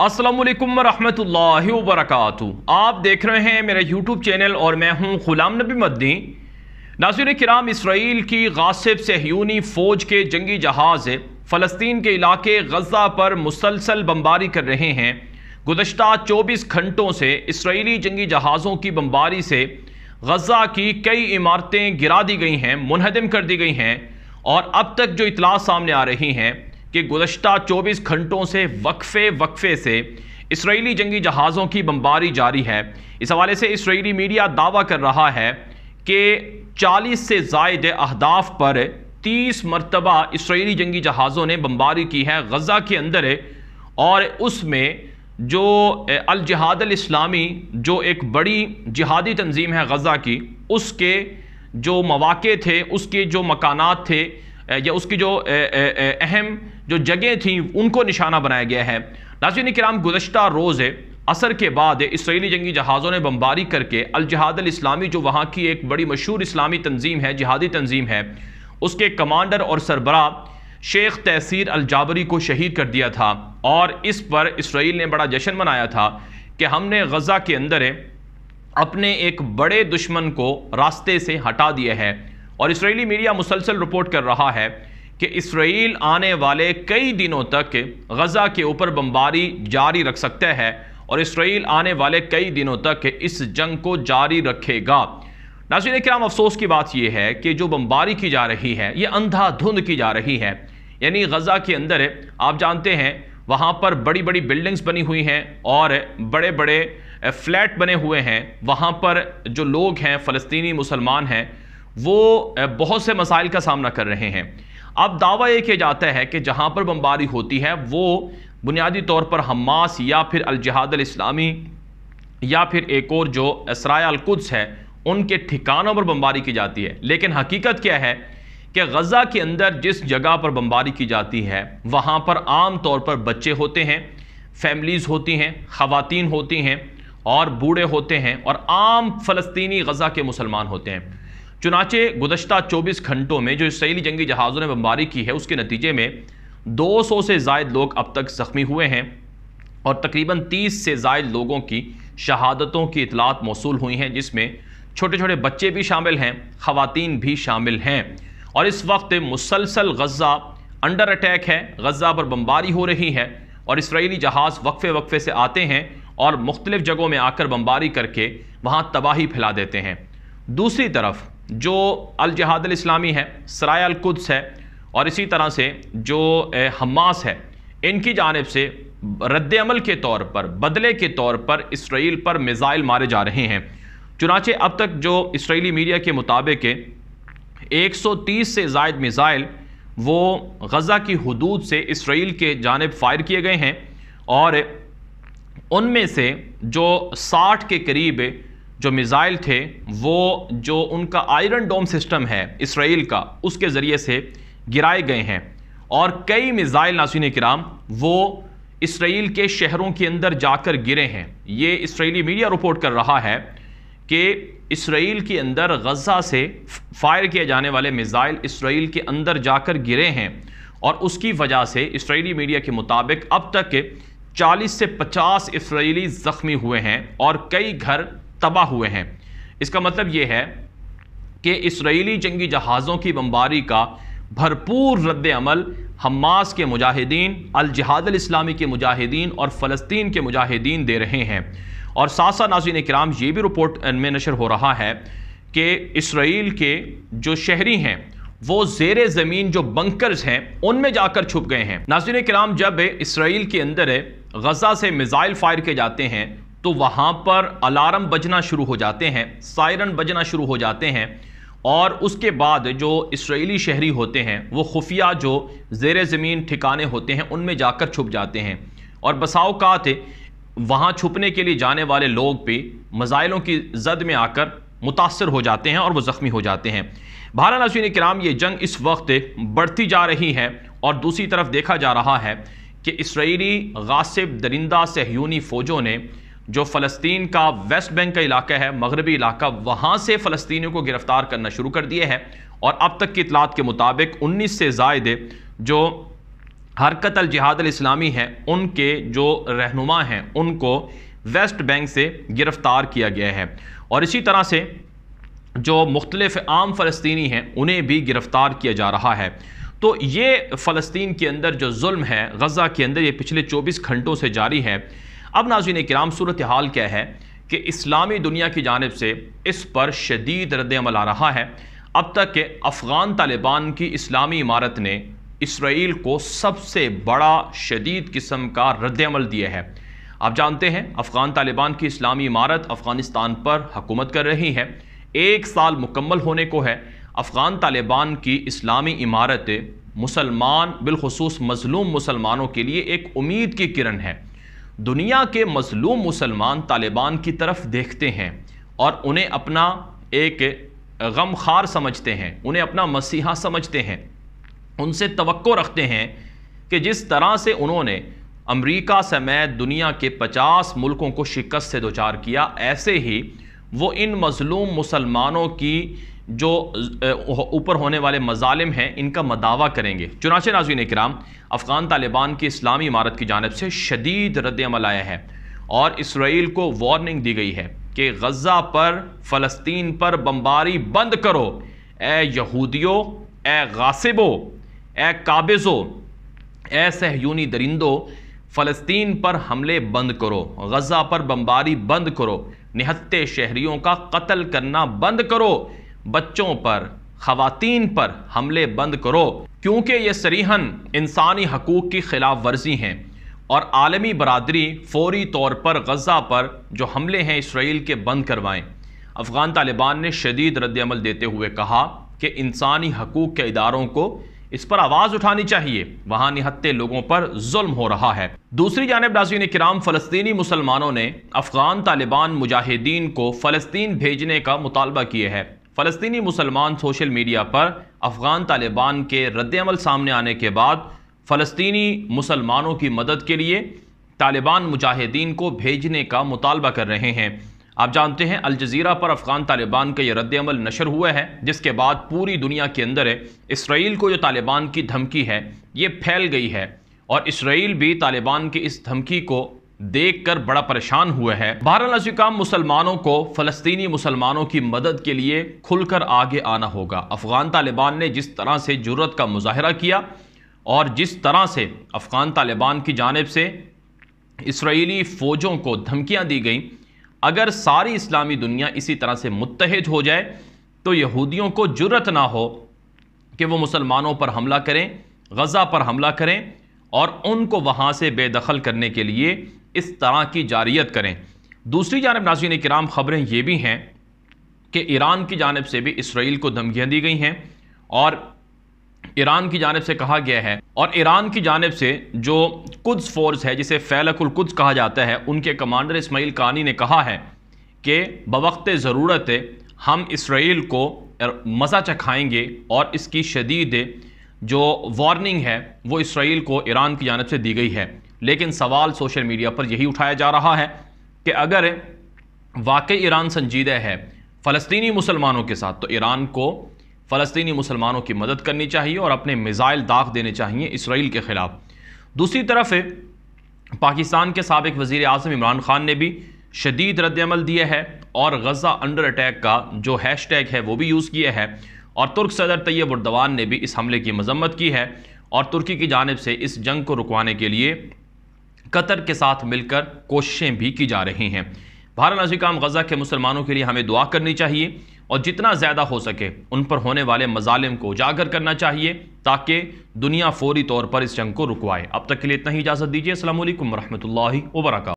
असलम वरहमल वरक आप देख रहे हैं मेरा यूट्यूब चैनल और मैं हूं गुलाम नबी मद्दी नासिर कराम इसराइल की गासिब सहयूनी फ़ौज के जंगी जहाज़ फ़लस्तीन के इलाके गजा पर मुसलसल बमबारी कर रहे हैं गुजशत चौबीस घंटों से इसराइली जंगी जहाज़ों की बमबारी से गजा की कई इमारतें गिरा दी गई हैं मुनहदम कर दी गई हैं और अब तक जो इतला सामने आ रही हैं कि गुजशत 24 घंटों से वक्फे वक्फे से इसराइली जंगी जहाज़ों की बमबारी जारी है इस हवाले से इसराइली मीडिया दावा कर रहा है कि 40 से जायद अहदाफ पर 30 मरतबा इसराइली जंगी जहाज़ों ने बमबारी की है गज़ा के अंदर और उसमें जो अल जिहाद इस्लामी जो एक बड़ी जिहादी तंजीम है गज़ा की उसके जो मौाक़े थे उसके जो मकाना थे या उसकी जो अहम जो जगह थी उनको निशाना बनाया गया है नाजिन कराम गुजशत रोज़ असर के बाद इसराइली जंगी जहाज़ों ने बम्बारी करके अलजहाद इस्लामी जो वहाँ की एक बड़ी मशहूर इस्लामी तंजीम है जिहादी तंजीम है उसके कमांडर और सरबरा शेख तहसीर अलजाबरी को शहीद कर दिया था और इस पर इसराइल ने बड़ा जश्न मनाया था कि हमने गज़ा के अंदर अपने एक बड़े दुश्मन को रास्ते से हटा दिया है और इसराइली मीडिया मुसलसल रिपोर्ट कर रहा है कि इसराइल आने वाले कई दिनों तक गज़ा के ऊपर बमबारी जारी रख सकता है और इसराइल आने वाले कई दिनों तक इस जंग को जारी रखेगा नाजिन कराम अफसोस की बात यह है कि जो बमबारी की जा रही है ये अंधाधुंध की जा रही है यानी गज़ा के अंदर आप जानते हैं वहाँ पर बड़ी बड़ी बिल्डिंग्स बनी हुई हैं और बड़े बड़े फ्लैट बने हुए हैं वहाँ पर जो लोग हैं फ़लस्तनी मुसलमान हैं वो बहुत से मसाइल का सामना कर रहे हैं अब दावा ये किया जाता है कि जहाँ पर बमबारी होती है वो बुनियादी तौर पर हमास या फिर अलजहाद इस्लामी या फिर एक और जो कुछ है उनके ठिकानों पर बमबारी की जाती है लेकिन हकीकत क्या है कि गज़ा के अंदर जिस जगह पर बमबारी की जाती है वहाँ पर आम तौर पर बच्चे होते हैं फैमिलीज़ होती हैं ख़वातीन होती हैं और बूढ़े होते हैं और आम फ़लस्तनी गज़ा के मुसलमान होते हैं चुनाचे गुजशत चौबीस घंटों में जो इसराइली जंगी जहाज़ों ने बमबारी की है उसके नतीजे में दो सौ से जायद लोग अब तक ज़ख्मी हुए हैं और तकरीबन तीस से जायद लोगों की शहादतों की इतलात मौसू हुई हैं जिसमें छोटे छोटे बच्चे भी शामिल हैं ख़वान भी शामिल हैं और इस वक्त मुसलसल गज़ा अंडर अटैक है गज़ा पर बमबारी हो रही है और इसराइली जहाज़ वक्फ़े वक्फ़े से आते हैं और मुख्तलिफ़ जगहों में आकर बमबारी करके वहाँ तबाही फैला देते हैं दूसरी तरफ जो अल इस्लामी है सराय कुद्स है और इसी तरह से जो हमास है इनकी जानब से रद्दमल के तौर पर बदले के तौर पर इसराइल पर मिज़ाइल मारे जा रहे हैं चुनाचे अब तक जो इसराइली मीडिया के मुताबिक है तीस से जायद मिज़ाइल वो गज़ा की हदूद से इसराइल के जानब फायर किए गए हैं और उनमें से जो साठ के करीब जो मिज़ाइल थे वो जो उनका आयरन डोम सिस्टम है इसराइल का उसके ज़रिए से गिराए गए हैं और कई मिज़ाइल नासिन कराम वो इसराइल के शहरों के अंदर जाकर गिरे हैं ये इसराइली मीडिया रिपोर्ट कर रहा है कि इसराइल के अंदर गज़ा से फायर किए जाने वाले मिज़ाइल इसराइल के अंदर जाकर गिरे हैं और उसकी वजह से इसराइली मीडिया के मुताबिक अब तक 40 से 50 इसराइली ज़ख्मी हुए हैं और कई घर तबाह हुए हैं इसका मतलब यह है कि इसराइली जंगी जहाज़ों की बमबारी का भरपूर रद्द अमल हमास के मुजाहिदीन अल इस्लामी के मुजाहिदीन और फ़लस्तीन के मुजाहिदीन दे रहे हैं और साथ साथ नाजीन कराम ये भी रिपोर्ट में नशर हो रहा है कि इसराइल के जो शहरी हैं वो जेर ज़मीन जो बंकर्स हैं उनमें जाकर छुप गए हैं नाजीन कराम जब इसराइल के अंदर गज़ा से मिज़ाइल फायर किए जाते हैं तो वहाँ पर अलार्म बजना शुरू हो जाते हैं सायरन बजना शुरू हो जाते हैं और उसके बाद जो इसराइली शहरी होते हैं वो खुफिया जो जेर ज़मीन ठिकाने होते हैं उनमें जाकर छुप जाते हैं और बसाओकात वहाँ छुपने के लिए जाने वाले लोग भी मज़ाइलों की जद में आकर मुतासर हो जाते हैं और वह ज़ख्मी हो जाते हैं भारत नाजीन कराम ये जंग इस वक्त बढ़ती जा रही है और दूसरी तरफ देखा जा रहा है कि इसराइली गासिब दरिंदा सहयूनी फ़ौजों ने जो फ़लस्तीन का वेस्ट बैंक का इलाका है मगरबी इलाका वहाँ से फ़लस्तीनियों को गिरफ़्तार करना शुरू कर दिए हैं और अब तक की इतलात के मुताबिक उन्नीस से जायद जो हरकत अल जिहाद इस्लामी है उनके जो रहनुमा हैं उनको वेस्ट बैंक से गिरफ़्तार किया गया है और इसी तरह से जो मुख्तलिफ आम फ़लस्तनी हैं उन्हें भी गिरफ़्तार किया जा रहा है तो ये फ़लस्तीन के अंदर जो जुल्म है गज़ा के अंदर ये पिछले 24 घंटों से जारी है अब नाजिन कराम सूरत हाल क्या है कि इस्लामी दुनिया की जानब से इस पर शदीद रद्दमल आ रहा है अब तक के अफ़गान तालिबान की इस्लामी इमारत ने इसराइल को सबसे बड़ा शदीद किस्म का रद्दमल दिया है आप जानते हैं अफ़गान तालिबान की इस्लामी इमारत अफ़गानिस्तान पर हकूमत कर रही है एक साल मुकम्मल होने को है अफ़गान तालिबान की इस्लामी इमारत मुसलमान बिलखसूस मजलूम मुसलमानों के लिए एक उम्मीद की किरण है दुनिया के मजलूम मुसलमान तालिबान की तरफ देखते हैं और उन्हें अपना एक गम खार समझते हैं उन्हें अपना मसीहा समझते हैं उनसे तवक्को रखते हैं कि जिस तरह से उन्होंने अमरीका समेत दुनिया के पचास मुल्कों को शिकस्त से चार किया ऐसे ही वो इन मज़लूम मुसलमानों की जो ऊपर होने वाले मजालिम हैं इनका मदावा करेंगे चुनाच नाजीन कराम अफ़गान तालिबान की इस्लामी इमारत की जानब से शदीद रद्दमल आया है और इसराइल को वार्निंग दी गई है कि गज़ा पर फ़लस्तीन पर बम्बारी बंद करो ए यहूदियों ए गासिबो ए काबिज़ो ए सहयूनी दरिंदो फ़लस्तीन पर हमले बंद करो गज़ा पर बम्बारी बंद करो निहत्ते शहरियों का कत्ल करना बंद करो बच्चों पर खातन पर हमले बंद करो क्योंकि ये सरीहन इंसानी हकूक़ की खिलाफ वर्जी हैं और आलमी बरदरी फौरी तौर पर गजा पर जो हमले हैं इसराइल के बंद करवाएं अफ़गान तालिबान ने शदीद रद्दमल देते हुए कहा कि इंसानी हकूक़ के इदारों को इस पर आवाज उठानी चाहिए वहां निहत्ते लोगों पर जुल्म हो रहा है दूसरी जानब नाजीन कराम फलस्तनी मुसलमानों ने अफगान तालिबान मुजाहिदीन को फलस्तीन भेजने का मुतालबा किए है फलस्तनी मुसलमान सोशल मीडिया पर अफगान तालिबान के रद्दमल सामने आने के बाद फलस्तनी मुसलमानों की मदद के लिए तालिबान मुजाहिदीन को भेजने का मुतालबा कर रहे हैं आप जानते हैं अल जजीरा पर अफ़गान तालिबान का यह रद्दमल नशर हुआ है जिसके बाद पूरी दुनिया के अंदर इसराइल को जो तालिबान की धमकी है ये फैल गई है और इसराइल भी तालिबान की इस धमकी को देख कर बड़ा परेशान हुआ है बहरल अजीकाम मुसलमानों को फ़लस्तनी मुसलमानों की मदद के लिए खुलकर आगे आना होगा अफ़गान तालिबान ने जिस तरह से जरूरत का मुजाहरा किया और जिस तरह से अफ़गान तालिबान की जानब से इसराइली फ़ौजों को धमकियाँ दी गईं अगर सारी इस्लामी दुनिया इसी तरह से मुतहद हो जाए तो यहूदियों को जरूरत ना हो कि वो मुसलमानों पर हमला करें गज़ा पर हमला करें और उनको वहाँ से बेदखल करने के लिए इस तरह की जारियत करें दूसरी जानब नाजीन कराम ख़बरें ये भी हैं कि ईरान की जानब से भी इसराइल को धमकियाँ दी गई हैं और ईरान की जानब से कहा गया है और ईरान की जानब से जो कुछ फोर्स है जिसे फैलकुल कुछ कहा जाता है उनके कमांडर इसमाइल कानी ने कहा है कि बवक्त ज़रूरत हम इसराइल को मज़ा चखाएंगे और इसकी शदीद जो वार्निंग है वो इसराइल को ईरान की जानब से दी गई है लेकिन सवाल सोशल मीडिया पर यही उठाया जा रहा है कि अगर वाकई ईरान संजीदा है फ़लस्तनी मुसलमानों के साथ तो ईरान को फ़लस्तनी मुसलमानों की मदद करनी चाहिए और अपने मिज़ाइल दाग देने चाहिए इसराइल के ख़िलाफ़ दूसरी तरफ पाकिस्तान के सबक वज़ी अजम इमरान ख़ान ने भी शदीद रद्दमल दिए है और गज़ा अंडर अटैक का जो हैश टैग है वो भी यूज़ किया है और तुर्क सदर तैयब उर्दवान ने भी इस हमले की मजम्मत की है और तुर्की की जानब से इस जंग को रुकवाने के लिए कतर के साथ मिलकर कोशिशें भी की जा रही हैं भारत नजीकाम गज़ा के मुसलमानों के लिए हमें दुआ करनी चाहिए और जितना ज़्यादा हो सके उन पर होने वाले मजालिम को उजागर करना चाहिए ताकि दुनिया फौरी तौर पर इस जंग को रुकवाए अब तक के लिए इतना ही इजाज़त दीजिए असल वरहमल वर्क